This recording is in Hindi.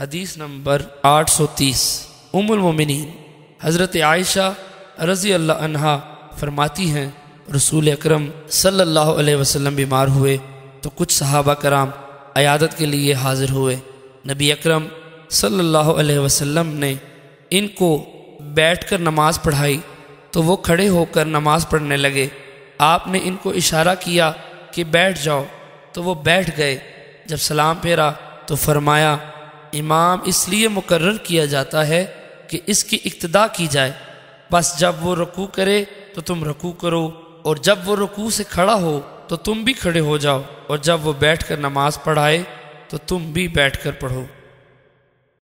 हदीस नंबर 830 उमुल मोमिनीन हज़रत आयशा रज़ी अल्लाह फरमाती हैं रसूल अक्रम सल्लल्लाहु अलैहि बीमार हुए तो कुछ सहाबा कराम अयादत के लिए हाज़िर हुए नबी अक्रम सल्लल्लाहु अलैहि वसल्लम ने इनको बैठकर नमाज़ पढ़ाई तो वो खड़े होकर नमाज़ पढ़ने लगे आपने इनको इशारा किया कि बैठ जाओ तो वो बैठ गए जब सलाम फेरा तो फरमाया इमाम इसलिए मुकर किया जाता है कि इसकी इक्तदा की जाए बस जब वो रकू करे तो तुम रकू करो और जब वो रकू से खड़ा हो तो तुम भी खड़े हो जाओ और जब वो बैठ कर नमाज पढ़ाए तो तुम भी बैठ कर पढ़ो